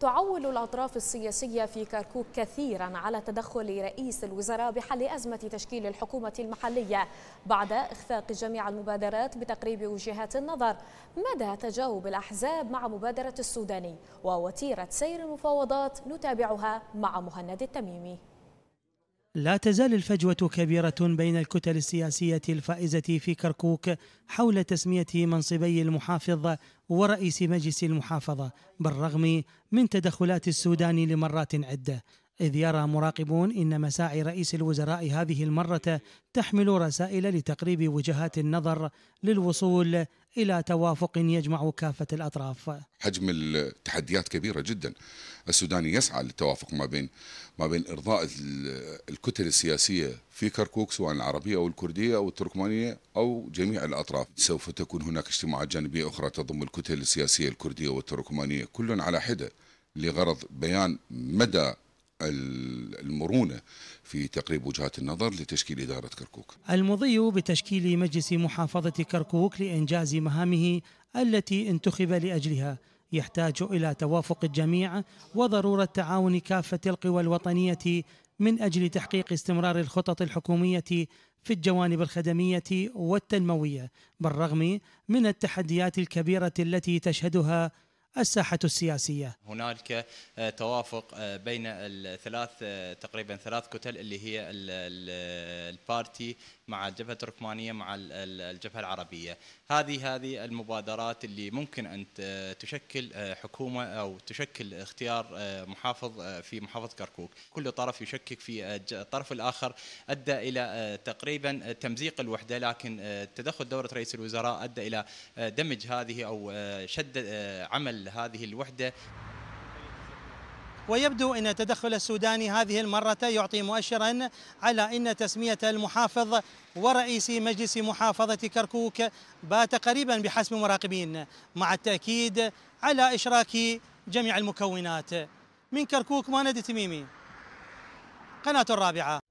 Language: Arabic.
تعول الأطراف السياسية في كركوك كثيرا على تدخل رئيس الوزراء بحل أزمة تشكيل الحكومة المحلية بعد إخفاق جميع المبادرات بتقريب وجهات النظر مدى تجاوب الأحزاب مع مبادرة السوداني ووتيرة سير المفاوضات نتابعها مع مهند التميمي لا تزال الفجوة كبيرة بين الكتل السياسية الفائزة في كركوك حول تسمية منصبي المحافظ ورئيس مجلس المحافظة بالرغم من تدخلات السودان لمرات عدة إذ يرى مراقبون إن مساعي رئيس الوزراء هذه المرة تحمل رسائل لتقريب وجهات النظر للوصول إلى توافق يجمع كافة الأطراف حجم التحديات كبيرة جدا السوداني يسعى للتوافق ما بين ما بين إرضاء الكتل السياسية في كركوك سواء العربية أو الكردية أو التركمانية أو جميع الأطراف سوف تكون هناك اجتماعات جانبية أخرى تضم الكتل السياسية الكردية والتركمانية كل على حدة لغرض بيان مدى المرونة في تقريب وجهات النظر لتشكيل إدارة كركوك المضي بتشكيل مجلس محافظة كركوك لإنجاز مهامه التي انتخب لأجلها يحتاج إلى توافق الجميع وضرورة تعاون كافة القوى الوطنية من أجل تحقيق استمرار الخطط الحكومية في الجوانب الخدمية والتنموية بالرغم من التحديات الكبيرة التي تشهدها الساحة السياسية هنالك آه، توافق آه، بين الثلاث آه، تقريبا ثلاث كتل اللي هي البارتي مع الجبهة التركمانية مع الجبهة العربية هذه هذه المبادرات اللي ممكن أن تشكل حكومة أو تشكل اختيار محافظ في محافظة كركوك كل طرف يشكك في الطرف الآخر أدى إلى تقريبا تمزيق الوحدة لكن تدخل دورة رئيس الوزراء أدى إلى دمج هذه أو شد عمل حل هذه الوحدة ويبدو أن تدخل السوداني هذه المرة يعطي مؤشرا على أن تسمية المحافظ ورئيس مجلس محافظة كركوك بات قريبا بحسب مراقبين مع التأكيد على إشراك جميع المكونات من كركوك ماند تميمي قناة الرابعة